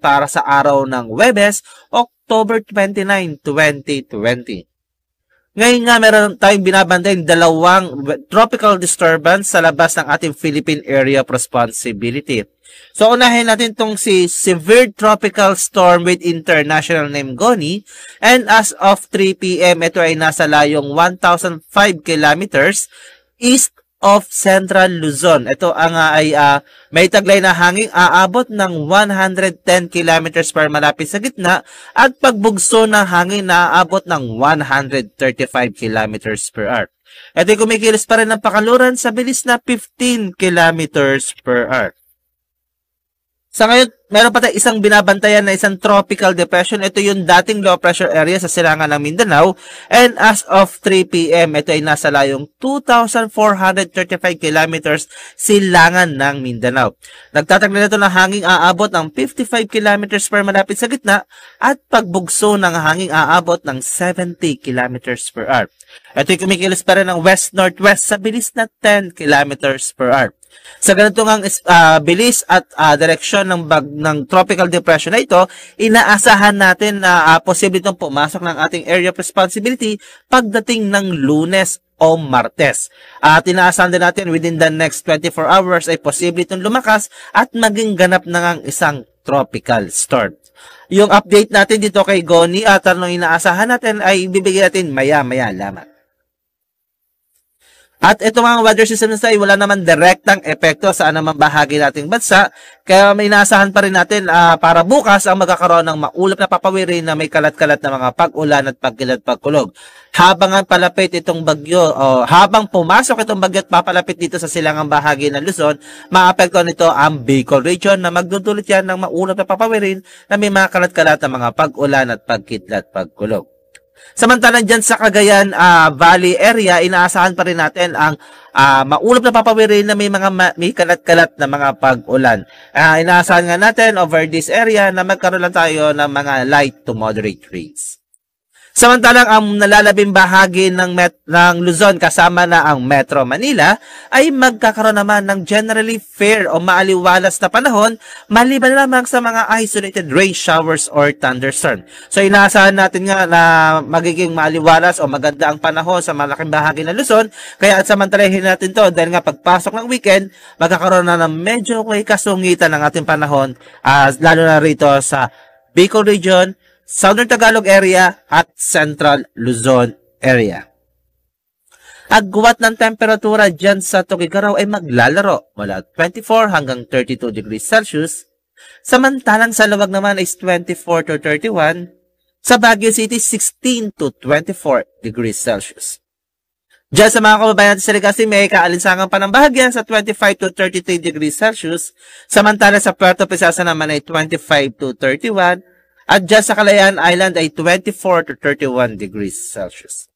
para sa araw ng Webes, October 29, 2020. Ngayon nga meron tayong binabantayan dalawang tropical disturbance sa labas ng ating Philippine Area of Responsibility. So unahin natin tong si Severe Tropical Storm with International Name Goni and as of 3 p.m. ito ay nasa layong 1,005 kilometers east of Central Luzon. Ito ang uh, ay uh, may taglay na hangin aabot ng 110 km per malapit sa gitna at pagbugso ng hangin na aabot ng 135 km per hour. Ito'y kumikilos pa rin ng pakaluran sa bilis na 15 km per hour. Sa ngayon, meron pa tayong isang binabantayan na isang tropical depression. Ito yung dating low pressure area sa silangan ng Mindanao. And as of 3 p.m., ito ay nasa layong 2,435 kilometers silangan ng Mindanao. Nagtatagla ito ng hanging aabot ng 55 kilometers per malapit sa gitna at pagbugso ng hanging aabot ng 70 kilometers per hour. Ito kumikilos pa rin ng west-northwest sa bilis na 10 kilometers per hour. Sa ganito ngang uh, bilis at uh, direksyon ng bag ng tropical depression na ito, inaasahan natin na uh, posible itong pumasok ng ating area of responsibility pagdating ng Lunes o Martes. At inaasahan din natin within the next 24 hours ay posible itong lumakas at maging ganap na ng isang tropical storm. Yung update natin dito kay Goni at anong inaasahan natin ay bibigyan natin maya-maya lamang. At ito mga weather system na wala naman direktang epekto sa anumang bahagi nating bansa. Kaya may inaasahan pa rin natin uh, para bukas ang magkakaroon ng maulap na papawirin na may kalat-kalat na mga pag-ulan at pagkilat pagkulog. Habang ang palapit itong bagyo, o habang pumasok itong bagyo at papalapit dito sa silangang bahagi ng Luzon, maapekto nito ang Bicol region na magdudulot yan ng maulap na papawirin na may mga kalat-kalat na mga pag-ulan at pagkitlat pagkulog. Samantalang dyan sa Cagayan uh, Valley area, inaasahan pa rin natin ang uh, maulap na papawirin na may mga ma- may kalat-kalat na mga pag-ulan. Uh, inaasahan nga natin over this area na magkaroon lang tayo ng mga light to moderate rains. Samantalang ang nalalabing bahagi ng, Met ng Luzon kasama na ang Metro Manila ay magkakaroon naman ng generally fair o maaliwalas na panahon maliban lamang sa mga isolated rain showers or thunderstorm. So inaasahan natin nga na magiging maaliwalas o maganda ang panahon sa malaking bahagi ng Luzon kaya at samantalahin natin to dahil nga pagpasok ng weekend magkakaroon na ng medyo may kasungitan ng ating panahon uh, lalo na rito sa Bicol Region, Southern Tagalog area at Central Luzon area. Agwat ng temperatura dyan sa Tokigaraw ay maglalaro mula 24 hanggang 32 degrees Celsius. Samantalang sa Lawag naman is 24 to 31. Sa Baguio City, 16 to 24 degrees Celsius. Diyan sa mga kababayan sa Legasi, may kaalinsangan pa ng bahagya sa 25 to 33 degrees Celsius. Samantala sa Puerto Princesa naman ay 25 to 31 at dyan sa Kalayaan Island ay 24 to 31 degrees Celsius.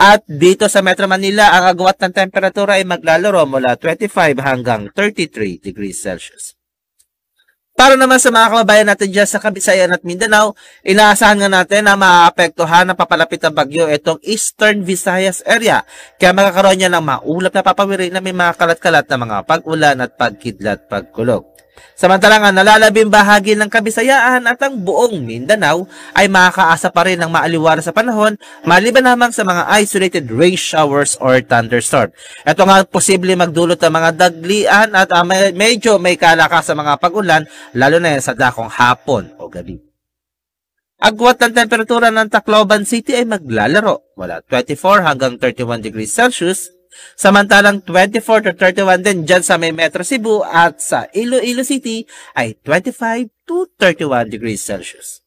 At dito sa Metro Manila, ang agwat ng temperatura ay maglalaro mula 25 hanggang 33 degrees Celsius. Para naman sa mga kababayan natin dyan sa Kabisayan at Mindanao, inaasahan nga natin na maaapektuhan ng papalapit na bagyo itong Eastern Visayas area. Kaya magkakaroon niya ng maulap na papawirin na may mga kalat-kalat na mga pag-ulan at pagkidlat pagkulog. Samantalang ang nalalabing bahagi ng Kabisayaan at ang buong Mindanao ay makakaasa pa rin ng maaliwara sa panahon maliban lamang sa mga isolated rain showers or thunderstorm. Ito nga posible magdulot ng mga daglian at uh, medyo may kalakas sa mga pag-ulan lalo na sa dakong hapon o gabi. Agwat ng temperatura ng Tacloban City ay maglalaro wala 24 hanggang 31 degrees Celsius Samantalang 24 to 31 din dyan sa may Metro Cebu at sa Iloilo City ay 25 to 31 degrees Celsius.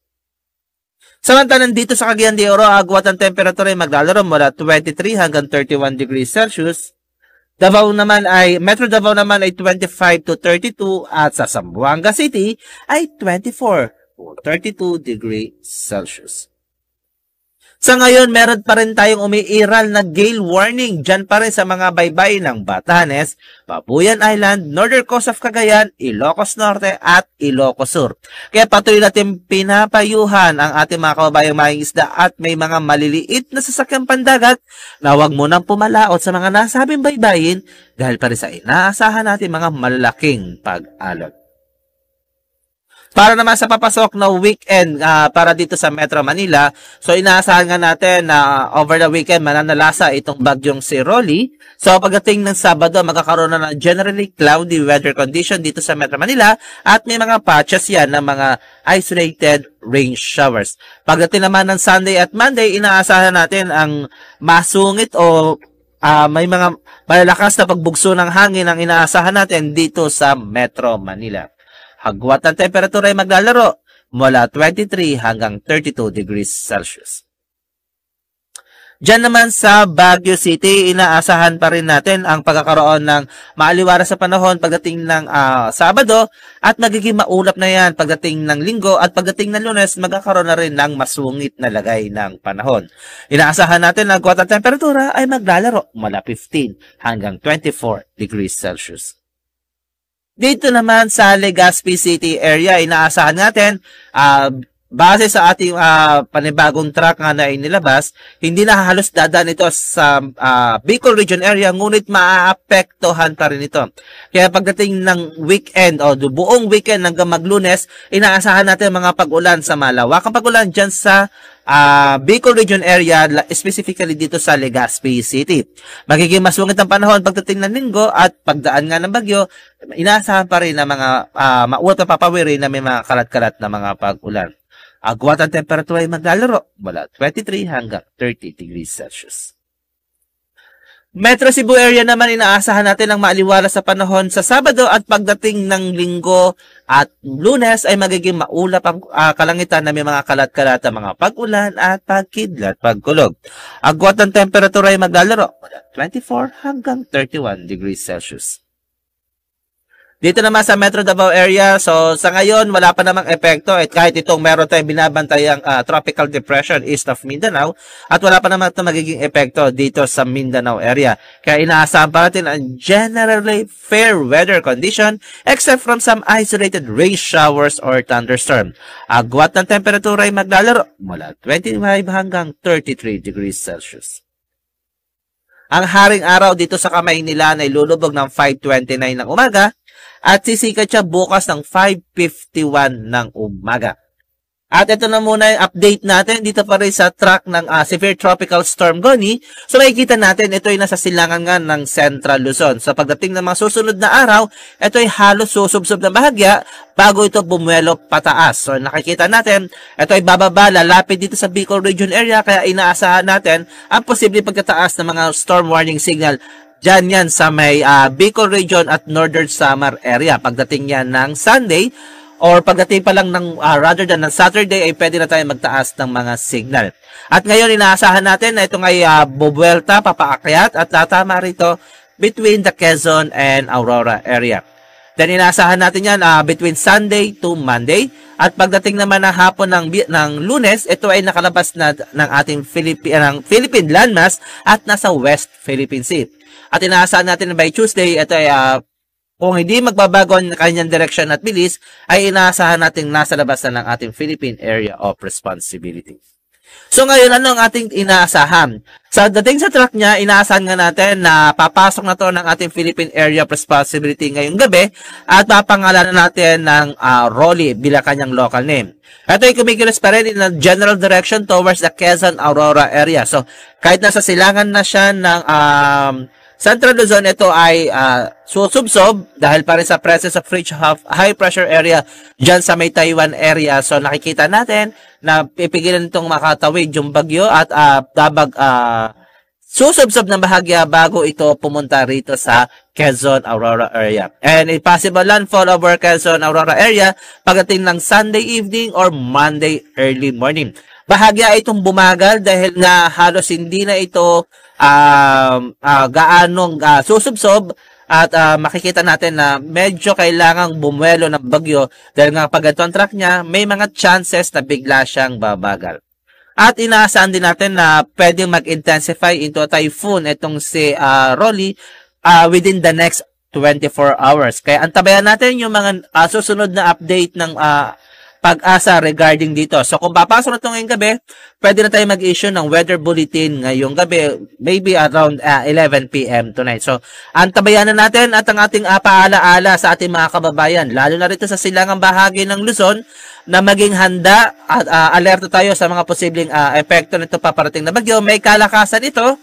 Samantalang dito sa Cagayan de Oro, agwat ang temperatura ay maglalaro mula 23 hanggang 31 degrees Celsius. Davao naman ay, Metro Davao naman ay 25 to 32 at sa Zamboanga City ay 24 to 32 degrees Celsius. Sa ngayon, meron pa rin tayong umiiral na gale warning dyan pa rin sa mga baybayin ng Batanes, Pabuyan Island, Northern Coast of Cagayan, Ilocos Norte at Ilocos Sur. Kaya patuloy natin pinapayuhan ang ating mga kababayang maing isda at may mga maliliit na sasakyang pandagat na huwag mo nang pumalaot sa mga nasabing baybayin dahil pa rin sa inaasahan natin mga malalaking pag-alot. Para naman sa papasok na weekend uh, para dito sa Metro Manila, so inaasahan nga natin na uh, over the weekend mananalasa itong bagyong si Rolly. So pagdating ng Sabado, magkakaroon na ng generally cloudy weather condition dito sa Metro Manila at may mga patches yan ng mga isolated rain showers. Pagdating naman ng Sunday at Monday, inaasahan natin ang masungit o uh, may mga malalakas na pagbugso ng hangin ang inaasahan natin dito sa Metro Manila hagwat ng temperatura ay maglalaro mula 23 hanggang 32 degrees Celsius. Diyan naman sa Baguio City, inaasahan pa rin natin ang pagkakaroon ng maaliwara sa panahon pagdating ng uh, Sabado at magiging maulap na yan pagdating ng Linggo at pagdating ng Lunes magkakaroon na rin ng masungit na lagay ng panahon. Inaasahan natin na ang kwata temperatura ay maglalaro mula 15 hanggang 24 degrees Celsius. Dito naman sa Legazpi City area, inaasahan natin uh, base sa ating uh, panibagong track nga na inilabas, hindi na halos dadaan ito sa uh, Bicol Region area, ngunit maaapektuhan pa rin ito. Kaya pagdating ng weekend o buong weekend hanggang maglunes, inaasahan natin mga pag-ulan sa malawak malawakang pag-ulan dyan sa uh, Bicol Region area, specifically dito sa Legazpi City. Magiging masungit ang panahon pagdating ng linggo at pagdaan nga ng bagyo, inaasahan pa rin na mga uh, maulat na papawirin na may mga kalat-kalat na mga pag-ulan. Agwat ang temperatura ay maglalaro mula 23 hanggang 30 degrees Celsius. Metro Cebu area naman inaasahan natin ang maaliwala sa panahon sa Sabado at pagdating ng linggo at lunes ay magiging maulap ang uh, kalangitan na may mga kalat-kalat mga pag-ulan at pagkidlat pagkulog. Agwat ng temperatura ay maglalaro mula 24 hanggang 31 degrees Celsius. Dito naman sa Metro Davao area, so sa ngayon wala pa namang epekto at kahit itong meron tayong binabantayang uh, ah, tropical depression east of Mindanao at wala pa naman ito magiging epekto dito sa Mindanao area. Kaya inaasahan pa natin ang generally fair weather condition except from some isolated rain showers or thunderstorm. Agwat ng temperatura ay maglalaro mula 25 hanggang 33 degrees Celsius. Ang haring araw dito sa kamay nila ay lulubog ng 5.29 ng umaga at sisikat siya bukas ng 5.51 ng umaga. At ito na muna yung update natin dito pa rin sa track ng uh, Severe Tropical Storm Goni. So makikita natin ito ay nasa silangan nga ng Central Luzon. Sa so, pagdating ng mga susunod na araw, ito ay halos susubsob na bahagya bago ito bumuelo pataas. So nakikita natin, ito ay bababa lalapit dito sa Bicol Region area kaya inaasahan natin ang posibleng pagkataas ng mga storm warning signal Diyan yan sa may uh, Bicol Region at Northern Samar area. Pagdating yan ng Sunday, or pagdating pa lang ng uh, rather than ng Saturday ay pwede na tayo magtaas ng mga signal. At ngayon inaasahan natin na ito ay uh, ah, bubuelta, papaakyat at tatama rito between the Quezon and Aurora area. Then inaasahan natin yan uh, between Sunday to Monday. At pagdating naman ng hapon ng, ng lunes, ito ay nakalabas na ng ating Philippi, uh, ng Philippine landmass at nasa West Philippine Sea. At inaasahan natin by Tuesday, ito ay uh, kung hindi magbabago ang kanyang direction at bilis, ay inaasahan natin nasa labas na ng ating Philippine Area of Responsibility. So ngayon, ano ang ating inaasahan? Sa dating sa track niya, inaasahan nga natin na papasok na to ng ating Philippine Area of Responsibility ngayong gabi at papangalanan natin ng uh, Rolly bilang kanyang local name. Ito ay kumikilos pa rin in a general direction towards the Quezon Aurora area. So kahit nasa silangan na siya ng um, uh, Central Luzon, ito ay uh, susubsob dahil pa rin sa presence of rich high pressure area dyan sa may Taiwan area. So nakikita natin na pipigilan itong makatawid yung bagyo at uh, dabag uh, susubsob ng bahagya bago ito pumunta rito sa Quezon Aurora area. And it possible landfall over Quezon Aurora area pagdating ng Sunday evening or Monday early morning. Bahagya itong bumagal dahil nga halos hindi na ito um, uh, ah, gaanong uh, ah, susubsob at uh, makikita natin na medyo kailangang bumuelo ng bagyo dahil nga pag ito ang track niya, may mga chances na bigla siyang babagal. At inaasahan din natin na pwedeng mag-intensify into a typhoon itong si uh, Rolly uh, within the next 24 hours. Kaya antabayan natin yung mga uh, susunod na update ng uh, pag-asa regarding dito. So kung papasok na ito ngayong gabi, pwede na tayo mag-issue ng weather bulletin ngayong gabi, maybe around uh, ah, 11pm tonight. So antabayan na natin at ang ating uh, paalaala sa ating mga kababayan, lalo na rito sa silangang bahagi ng Luzon, na maging handa at uh, alerto tayo sa mga posibleng uh, epekto nito paparating na bagyo. May kalakasan ito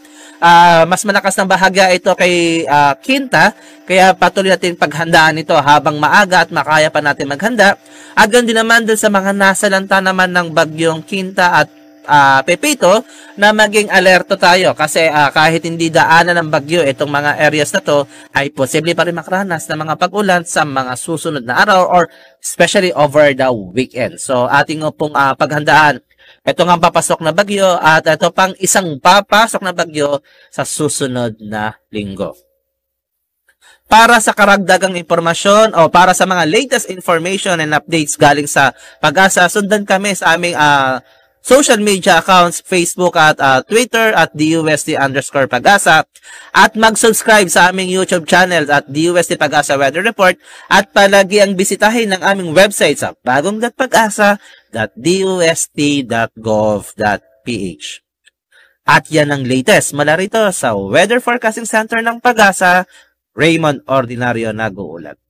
uh, mas malakas ng bahaga ito kay uh, ah, Quinta. Kaya patuloy natin paghandaan ito habang maaga at makaya pa natin maghanda. At ganun din naman dun sa mga nasa nasalanta naman ng bagyong Quinta at uh, Pepito na maging alerto tayo kasi uh, kahit hindi daanan ng bagyo itong mga areas na to ay posible pa rin makaranas ng mga pag-ulan sa mga susunod na araw or especially over the weekend. So ating pong uh, paghandaan ito nga papasok na bagyo at ito pang isang papasok na bagyo sa susunod na linggo. Para sa karagdagang impormasyon o para sa mga latest information and updates galing sa pag-asa, sundan kami sa aming uh, social media accounts, Facebook at uh, Twitter at DUSD underscore pag at mag-subscribe sa aming YouTube channel at DUSD pag Weather Report at palagi ang bisitahin ng aming website sa bagongpag At yan ang latest mula rito sa Weather Forecasting Center ng Pagasa, asa Raymond Ordinario nag-uulat.